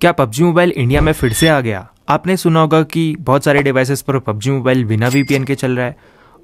क्या PUBG mobile India में फिर से आ गया आपने सुना होगा कि बहुत सारे डिवाइसेस पर पबजी मोबाइल बिना वीपीएन के चल रहा है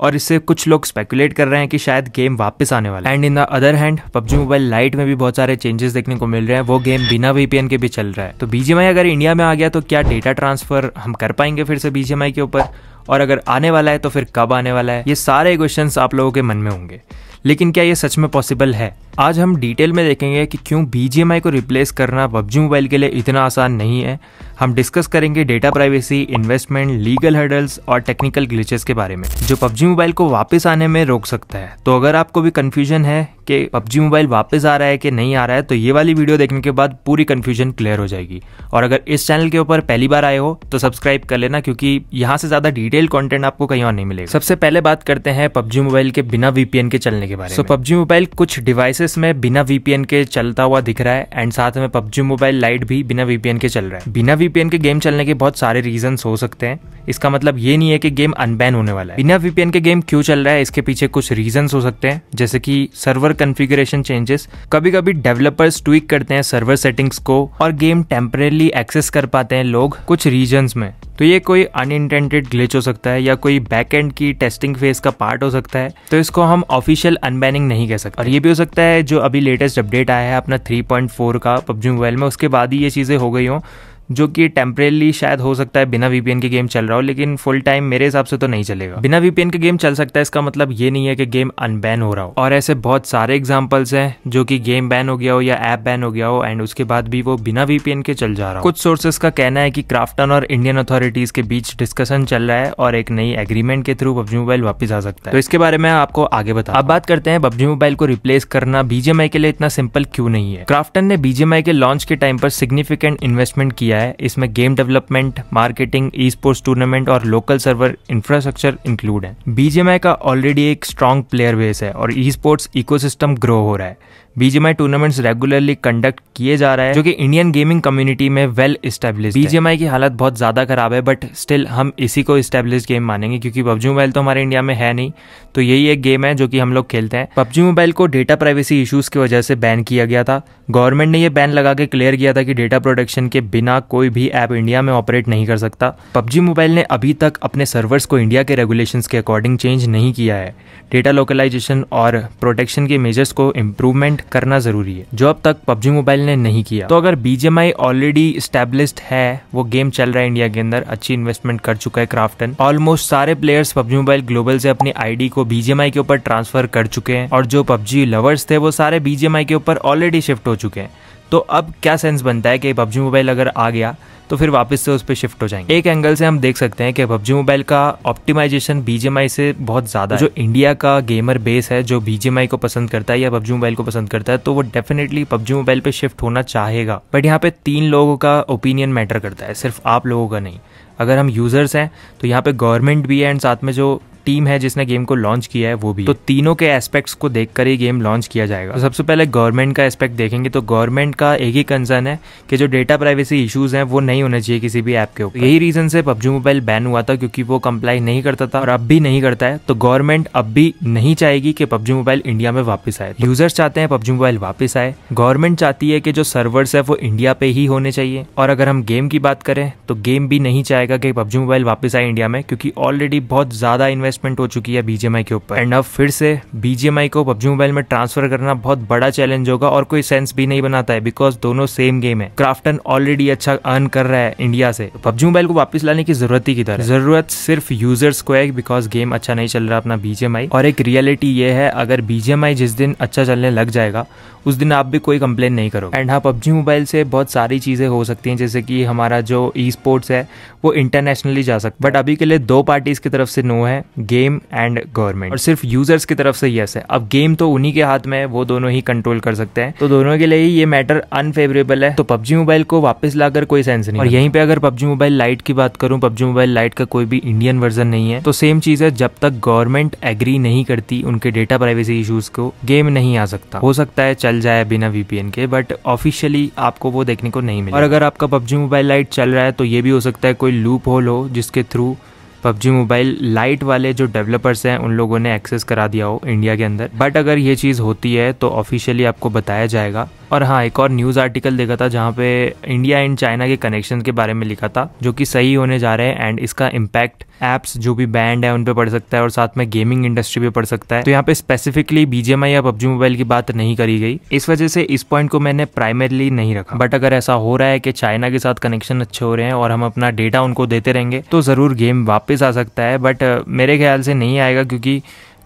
और इससे कुछ लोग स्पेकुलेट कर रहे हैं कि शायद गेम वापस आने वाला है and in the other hand PUBG mobile lite में भी बहुत सारे चेंजेस देखने को मिल रहे हैं वो गेम बिना वीपीएन के भी चल रहा है तो बीजीएमआई अगर इंडिया में आ गया तो क्या डेटा ट्रांसफर हम कर पाएंगे फिर से बीजीएमआई के ऊपर और अगर आने वाला है तो फिर कब आने वाला है ये सारे क्वेश्चन आप लोगों के मन में होंगे लेकिन क्या ये सच में पॉसिबल है आज हम डिटेल में देखेंगे कि क्यों बी को रिप्लेस करना पबजी मोबाइल के लिए इतना आसान नहीं है हम डिस्कस करेंगे data privacy investment legal hurdles और टेक्निकल ग्लिचेस के बारे में जो पबजी मोबाइल को वापस आने में रोक सकता है तो अगर आपको भी कन्फ्यूजन है कि पबजी मोबाइल वापस आ रहा है कि नहीं आ रहा है तो ये वाली वीडियो देखने के बाद पूरी कन्फ्यूजन क्लियर हो जाएगी और अगर इस चैनल के ऊपर पहली बार आए हो तो सब्सक्राइब कर लेना क्योंकि यहाँ से ज़्यादा डिटेल कॉन्टेंट आपको कहीं और नहीं मिलेगा सबसे पहले बात करते हैं पबजी मोबाइल के बिना वीपीएन के चलने के बारे में पबजी मोबाइल कुछ डिवाइसेस डिवाइसेस में बिना वीपीएन के चलता हुआ दिख रहा है एंड साथ में पबजी मोबाइल लाइट भी बिना वीपीएन के चल रहा है बिना वीपीएन के गेम चलने के बहुत सारे रीजन हो सकते हैं इसका मतलब ये नहीं है कि गेम अनबैन होने वाला है बिना वीपीएन के गेम क्यों चल रहा है इसके पीछे कुछ रीजन हो सकते हैं जैसे कि सर्वर कन्फिग्रेशन चेंजेस कभी कभी डेवलपर्स ट्विक करते हैं सर्वर सेटिंग्स को और गेम टेम्परेली एक्सेस कर पाते हैं लोग कुछ रीजन में तो ये कोई अनइंटेंटेड ग्लिच हो सकता है या कोई बैक एंड की टेस्टिंग फेज का पार्ट हो सकता है तो इसको हम ऑफिशियल अनबैनिंग नहीं कह सकते और ये भी हो सकता है जो अभी लेटेस्ट अपडेट आया है अपना 3.4 का पबजी मोबाइल में उसके बाद ही ये चीज़ें हो गई हों जो कि टेम्परेली शायद हो सकता है बिना वीपीएन के गेम चल रहा हो लेकिन फुल टाइम मेरे हिसाब से तो नहीं चलेगा बिना वीपीएन के गेम चल सकता है इसका मतलब ये नहीं है कि गेम अनबैन हो रहा हो और ऐसे बहुत सारे एग्जाम्पल्स हैं जो कि गेम बैन हो गया हो या ऐप बैन हो गया हो एंड उसके बाद भी वो बिना वीपीएन के चल जा रहा हो कुछ सोर्सेस का कहना है कि क्राफ्टन और इंडियन अथॉरिटीज के बीच डिस्कशन चल रहा है और एक नई एग्रीमेंट के थ्रू पब्जी मोबाइल वापस आ सकता है तो इसके बारे में आपको आगे बता अब बात करते हैं पब्जी मोबाइल को रिप्लेस करना बीजेमआई के लिए इतना सिंपल क्यों नहीं है क्राफ्टन ने बीजेमआई के लॉन्च के टाइम पर सिग्निफिकेंट इन्वेस्टमेंट किया किया है इसमें game development marketing e sports tournament और लोकल सर्वर इंफ्रास्ट्रक्चर इंक्लूड है बीजेमआई का ऑलरेडी एक स्ट्रॉन्ग प्लेयर बेस है और ई स्पोर्ट्स इकोसिस्टम ग्रो हो रहा है बीजीएमआई टूर्नामेंट्स रेगुलरली कंडक्ट किए जा रहा है जो कि इंडियन गेमिंग कम्युनिटी में वेल स्टेब्लिश बीजीएमआई की हालत बहुत ज्यादा खराब है बट स्टिल हम इसी को स्टेब्लिश गेम मानेंगे क्योंकि पबजी मोबाइल तो हमारे इंडिया में है नहीं तो यही एक गेम है जो कि हम लोग खेलते हैं पबजी मोबाइल को डेटा प्राइवेसी इशूज की वजह से बैन किया गया था गवर्नमेंट ने यह बैन लगा के क्लियर किया था कि डेटा प्रोटेक्शन के बिना कोई भी ऐप इंडिया में ऑपरेट नहीं कर सकता पबजी मोबाइल ने अभी तक अपने सर्वर्स को इंडिया के रेगुलेशन के अकॉर्डिंग चेंज नहीं किया है डेटा लोकलाइजेशन और प्रोटेक्शन के मेजर्स को इम्प्रूवमेंट करना जरूरी है जो अब तक पबजी मोबाइल ने नहीं किया तो अगर बीजेमआई ऑलरेडी स्टेब्लिस्ड है वो गेम चल रहा है इंडिया के अंदर अच्छी इन्वेस्टमेंट कर चुका है क्राफ्टन ऑलमोस्ट सारे प्लेयर्स पबजी मोबाइल ग्लोबल से अपनी आईडी को बीजेमआई के ऊपर ट्रांसफर कर चुके हैं और जो पबजी लवर्स थे वो सारे बीजेमआई के ऊपर ऑलरेडी शिफ्ट हो चुके हैं तो अब क्या सेंस बनता है कि पबजी मोबाइल अगर आ गया तो फिर वापस से उस पर शिफ्ट हो जाएंगे एक एंगल से हम देख सकते हैं कि पबजी मोबाइल का ऑप्टिमाइजेशन बीजेमआई से बहुत ज्यादा जो इंडिया का गेमर बेस है जो बीजेमआई को पसंद करता है या पबजी मोबाइल को पसंद करता है तो वो डेफिनेटली पबजी मोबाइल पे शिफ्ट होना चाहेगा बट यहाँ पे तीन लोगों का ओपिनियन मैटर करता है सिर्फ आप लोगों का नहीं अगर हम यूजर्स हैं तो यहाँ पे गवर्नमेंट भी है एंड साथ में जो टीम है जिसने गेम को लॉन्च किया है वो भी तो तीनों के एस्पेक्ट्स को देख कर ही गेम लॉन्च किया जाएगा तो सबसे पहले गवर्नमेंट का एस्पेक्ट देखेंगे तो गवर्नमेंट का एक ही कंसर्न है कि जो डेटा प्राइवेसी इशूज हैं वो नहीं होने चाहिए किसी भी ऐप के ऊपर यही रीजन से पबजी मोबाइल बैन हुआ था क्योंकि वो कंप्लाई नहीं करता था और अब भी नहीं करता है तो गवर्नमेंट अब भी नहीं चाहेगी कि पबजी मोबाइल इंडिया में वापस आए यूजर्स चाहते हैं पबजी मोबाइल वापस आए गवर्नमेंट चाहती है कि जो सर्वर्स है वो इंडिया पे ही होने चाहिए और अगर हम गेम की बात करें तो गेम भी नहीं चाहेगा कि पबजी मोबाइल वापस आए इंडिया में क्योंकि ऑलरेडी बहुत ज्यादा इन्वेस्ट इन्वेस्टमेंट हो चुकी है बीजेएमआई के ऊपर एंड अब फिर से बीजेएमआई को पबजी मोबाइल में ट्रांसफर करना बहुत बड़ा चैलेंज होगा और कोई सेंस भी नहीं बनाता है बिकॉज दोनों सेम गेम है क्राफ्टन ऑलरेडी अच्छा अर्न कर रहा है इंडिया से पबजी तो मोबाइल को वापस लाने की जरूरत ही किधर जरूरत सिर्फ यूजर्स को है बिकॉज गेम अच्छा नहीं चल रहा अपना बीजेएमआई और एक रियलिटी ये है अगर बीजेएमआई जिस दिन अच्छा चलने लग जाएगा उस दिन आप भी कोई कंप्लेन नहीं करो एंड हाँ पबजी मोबाइल से बहुत सारी चीज़ें हो सकती हैं जैसे कि हमारा जो ई स्पोर्ट्स है वो इंटरनेशनली जा सकता है बट अभी के लिए दो पार्टीज की तरफ से नो है गेम एंड गवर्नमेंट और सिर्फ यूजर्स की तरफ से यस है अब गेम तो उन्हीं के हाथ में है वो दोनों ही कंट्रोल कर सकते हैं तो दोनों के लिए ही ये मैटर अनफेवरेबल है तो पबजी मोबाइल को वापस लाकर कोई सेंस नहीं और यहीं पे अगर पबजी मोबाइल लाइट की बात करूं पबजी मोबाइल लाइट का कोई भी इंडियन वर्जन नहीं है तो सेम चीज है जब तक गवर्नमेंट एग्री नहीं करती उनके डेटा प्राइवेसी इशूज को गेम नहीं आ सकता हो सकता है चल जाए बिना वीपीएन के बट ऑफिशियली आपको वो देखने को नहीं मिले और अगर आपका पबजी मोबाइल लाइट चल रहा है तो ये भी हो सकता है कोई लूप होल हो जिसके थ्रू पबजी मोबाइल लाइट वाले जो डेवलपर्स हैं उन लोगों ने एक्सेस करा दिया हो इंडिया के अंदर बट अगर ये चीज़ होती है तो ऑफिशियली आपको बताया जाएगा और हाँ एक और न्यूज़ आर्टिकल देखा था जहाँ पे इंडिया एंड चाइना के कनेक्शन के बारे में लिखा था जो कि सही होने जा रहे हैं एंड इसका इम्पैक्ट एप्स जो भी बैंड है उन पे पड़ सकता है और साथ में गेमिंग इंडस्ट्री पे पड़ सकता है तो यहाँ पे स्पेसिफिकली बीजेमआई या पबजी मोबाइल की बात नहीं करी गई इस वजह से इस पॉइंट को मैंने प्राइमरली नहीं रखा बट अगर ऐसा हो रहा है कि चाइना के साथ कनेक्शन अच्छे हो रहे हैं और हम अपना डेटा उनको देते रहेंगे तो ज़रूर गेम वापस आ सकता है बट मेरे ख्याल से नहीं आएगा क्योंकि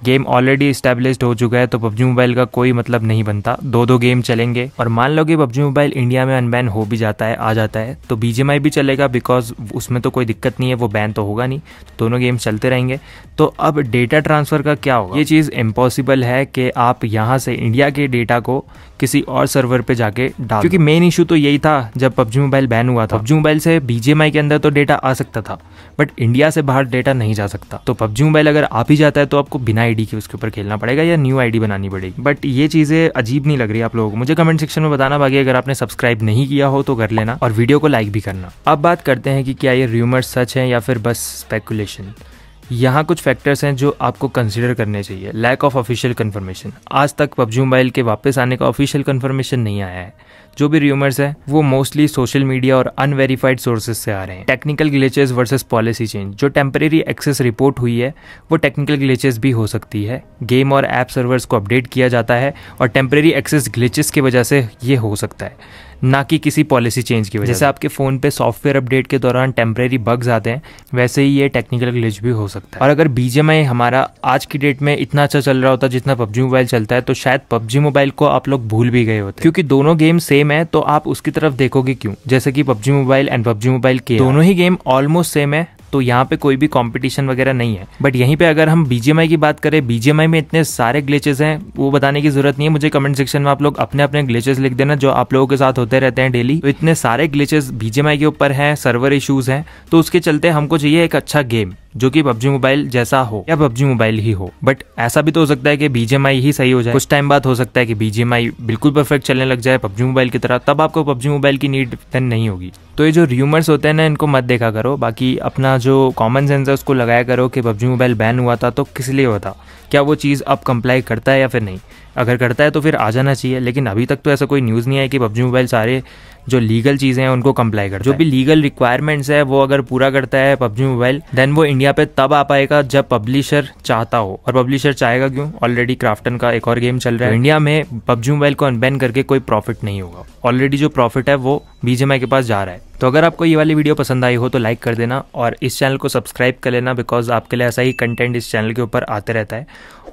गेम ऑलरेडी स्टैब्लिश्ड हो चुका है तो पबजी मोबाइल का कोई मतलब नहीं बनता दो दो गेम चलेंगे और मान लो कि पबजी मोबाइल इंडिया में अनबैन हो भी जाता है आ जाता है तो बीजेमआई भी चलेगा बिकॉज उसमें तो कोई दिक्कत नहीं है वो बैन तो होगा नहीं तो दोनों गेम चलते रहेंगे तो अब डेटा ट्रांसफ़र का क्या होगा ये चीज़ इम्पॉसिबल है कि आप यहाँ से इंडिया के डेटा को किसी और सर्वर पे जाके डाल क्योंकि मेन इशू तो यही था जब पबजी मोबाइल बैन हुआ था पबजी मोबाइल से बीजेएमआई के अंदर तो डेटा आ सकता था बट इंडिया से बाहर डेटा नहीं जा सकता तो पबजी मोबाइल अगर आप ही जाता है तो आपको बिना आईडी के उसके ऊपर खेलना पड़ेगा या न्यू आईडी बनानी पड़ेगी बट ये चीजें अजीब नहीं लग रही आप लोगों को मुझे कमेंट सेक्शन में बताना बाकी अगर आपने सब्सक्राइब नहीं किया हो तो कर लेना और वीडियो को लाइक भी करना अब बात करते हैं कि क्या ये र्यूमर सच है या फिर बस स्पेकुलेशन यहाँ कुछ फैक्टर्स हैं जो आपको कंसिडर करने चाहिए लैक ऑफ ऑफिशियल कन्फर्मेशन आज तक पबजी मोबाइल के वापस आने का ऑफिशियल कन्फर्मेशन नहीं आया है जो भी र्यूमर्स है वो मोस्टली सोशल मीडिया और अनवेरीफाइड सोर्सेज से आ रहे हैं technical glitches versus policy change जो टेम्परेरी एक्सेस रिपोर्ट हुई है वो टेक्निकल ग्लिचेस भी हो सकती है गेम और ऐप सर्वर्स को अपडेट किया जाता है और टेम्परेरी एक्सेस ग्लिचेस की वजह से ये हो सकता है ना कि किसी पॉलिसी चेंज की वजह जैसे आपके फ़ोन पे सॉफ्टवेयर अपडेट के दौरान टेम्प्रेरी बग्स आते हैं वैसे ही ये टेक्निकल ग्लिच भी हो सकता है और अगर बीजेमआई हमारा आज की डेट में इतना अच्छा चल रहा होता जितना पबजी मोबाइल चलता है तो शायद पबजी मोबाइल को आप लोग भूल भी गए होते क्योंकि दोनों गेम सेम है तो आप उसकी तरफ देखोगे क्यों जैसे कि PUBG mobile and PUBG mobile के दोनों ही गेम ऑलमोस्ट सेम है तो यहाँ पे कोई भी कॉम्पिटिशन वगैरह नहीं है बट यहीं पे अगर हम बीजेएमआई की बात करें बीजेएमआई में इतने सारे ग्लेचेज हैं वो बताने की जरूरत नहीं है मुझे कमेंट सेक्शन में आप लोग अपने अपने ग्लेचेस लिख देना जो आप लोगों के साथ होते रहते हैं डेली तो इतने सारे ग्लेचेस बीजेएमआई के ऊपर हैं सर्वर इशूज हैं तो उसके चलते हमको चाहिए एक अच्छा गेम जो कि पबजी मोबाइल जैसा हो या पबजी मोबाइल ही हो बट ऐसा भी तो हो सकता है कि बीजेमआई ही सही हो जाए कुछ टाइम बाद हो सकता है कि बीजेमआई बिल्कुल परफेक्ट चलने लग जाए पबजी मोबाइल की तरह तब आपको पबजी मोबाइल की नीड देन नहीं होगी तो ये जो र्यूमर्स होते हैं ना इनको मत देखा करो बाकी अपना जो कॉमन सेंस है उसको लगाया करो कि पबजी मोबाइल बैन हुआ था तो किस लिए हुआ था क्या वो चीज़ अब कंप्लाई करता है या फिर नहीं अगर करता है तो फिर आ जाना चाहिए लेकिन अभी तक तो ऐसा कोई न्यूज़ नहीं है कि पबजी मोबाइल सारे जो लीगल चीज़ें हैं उनको कंप्लाई करता जो भी लीगल रिक्वायरमेंट्स है वो अगर पूरा करता है पबजी मोबाइल देन वो इंडिया पे तब आ पाएगा जब पब्लिशर चाहता हो और पब्लिशर चाहेगा क्यों ऑलरेडी क्राफ्टन का एक और गेम चल रहा है इंडिया में पबजी मोबाइल को अनबैन करके कोई प्रॉफिट नहीं होगा ऑलरेडी जो प्रॉफिट है वो बीजेमआई के पास जा रहा है तो अगर आपको ये वाली वीडियो पसंद आई हो तो लाइक कर देना और इस चैनल को सब्सक्राइब कर लेना बिकॉज आपके लिए ऐसा ही कंटेंट इस चैनल के ऊपर आते रहता है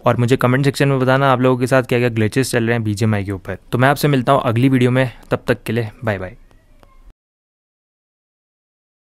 और मुझे कमेंट सेक्शन में बताना आप लोगों के साथ क्या क्या ग्लिचेस चल रहे हैं बीजेमआई के ऊपर तो मैं आपसे मिलता हूँ अगली वीडियो में तब तक के लिए बाय बाय